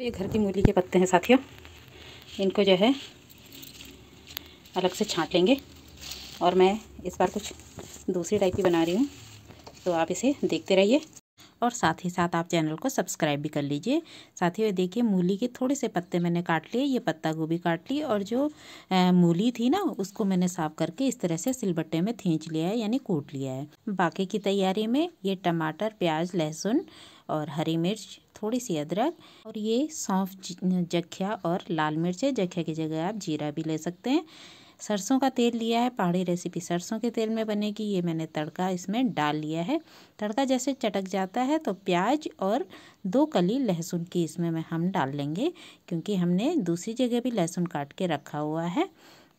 तो ये घर की मूली के पत्ते हैं साथियों इनको जो है अलग से छाँट लेंगे और मैं इस बार कुछ दूसरी टाइप की बना रही हूँ तो आप इसे देखते रहिए और साथ ही साथ आप चैनल को सब्सक्राइब भी कर लीजिए साथ ही देखिए मूली के थोड़े से पत्ते मैंने काट लिए ये पत्ता गोभी काट ली और जो मूली थी ना उसको मैंने साफ करके इस तरह से सिलबट्टे में खींच लिया है यानी कूट लिया है बाकी की तैयारी में ये टमाटर प्याज लहसुन और हरी मिर्च थोड़ी सी अदरक और ये सौंफ जखिया और लाल मिर्च है जखिया की जगह आप जीरा भी ले सकते हैं सरसों का तेल लिया है पहाड़ी रेसिपी सरसों के तेल में बनेगी ये मैंने तड़का इसमें डाल लिया है तड़का जैसे चटक जाता है तो प्याज और दो कली लहसुन की इसमें मैं हम डाल लेंगे क्योंकि हमने दूसरी जगह भी लहसुन काट के रखा हुआ है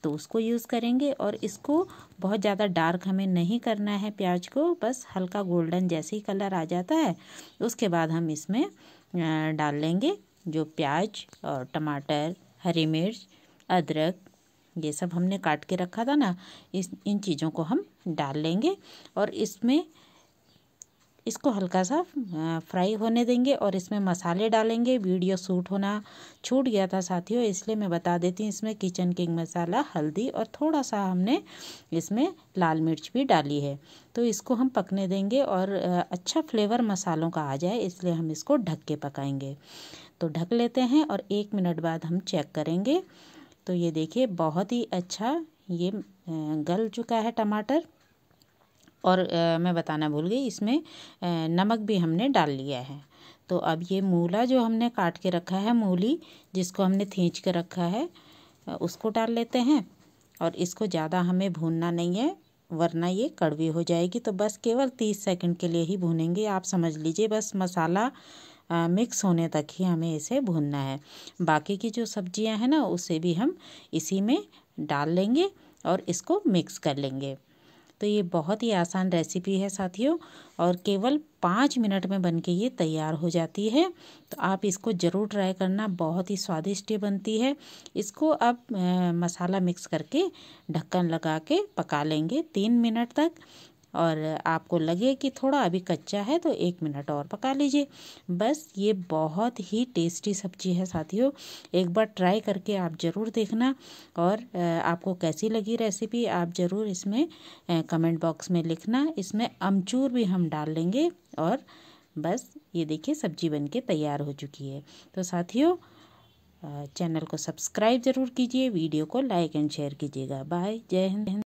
तो उसको यूज़ करेंगे और इसको बहुत ज़्यादा डार्क हमें नहीं करना है प्याज को बस हल्का गोल्डन जैसे ही कलर आ जाता है उसके बाद हम इसमें डाल लेंगे जो प्याज और टमाटर हरी मिर्च अदरक ये सब हमने काट के रखा था ना इस इन चीज़ों को हम डाल लेंगे और इसमें इसको हल्का सा फ्राई होने देंगे और इसमें मसाले डालेंगे वीडियो सूट होना छूट गया था साथियों इसलिए मैं बता देती हूँ इसमें किचन किंग मसाला हल्दी और थोड़ा सा हमने इसमें लाल मिर्च भी डाली है तो इसको हम पकने देंगे और अच्छा फ्लेवर मसालों का आ जाए इसलिए हम इसको ढक के पकाएंगे तो ढक लेते हैं और एक मिनट बाद हम चेक करेंगे तो ये देखिए बहुत ही अच्छा ये गल चुका है टमाटर और मैं बताना भूल गई इसमें नमक भी हमने डाल लिया है तो अब ये मूला जो हमने काट के रखा है मूली जिसको हमने थींच के रखा है उसको डाल लेते हैं और इसको ज़्यादा हमें भूनना नहीं है वरना ये कड़वी हो जाएगी तो बस केवल तीस सेकंड के लिए ही भूनेंगे आप समझ लीजिए बस मसाला मिक्स होने तक ही हमें इसे भूनना है बाकी की जो सब्जियां हैं ना उसे भी हम इसी में डाल लेंगे और इसको मिक्स कर लेंगे तो ये बहुत ही आसान रेसिपी है साथियों और केवल पाँच मिनट में बन के ये तैयार हो जाती है तो आप इसको ज़रूर ट्राई करना बहुत ही स्वादिष्ट बनती है इसको आप मसाला मिक्स करके ढक्कन लगा के पका लेंगे तीन मिनट तक और आपको लगे कि थोड़ा अभी कच्चा है तो एक मिनट और पका लीजिए बस ये बहुत ही टेस्टी सब्जी है साथियों एक बार ट्राई करके आप ज़रूर देखना और आपको कैसी लगी रेसिपी आप ज़रूर इसमें कमेंट बॉक्स में लिखना इसमें अमचूर भी हम डाल लेंगे और बस ये देखिए सब्जी बनके तैयार हो चुकी है तो साथियों चैनल को सब्सक्राइब ज़रूर कीजिए वीडियो को लाइक एंड शेयर कीजिएगा बाय जय हिंद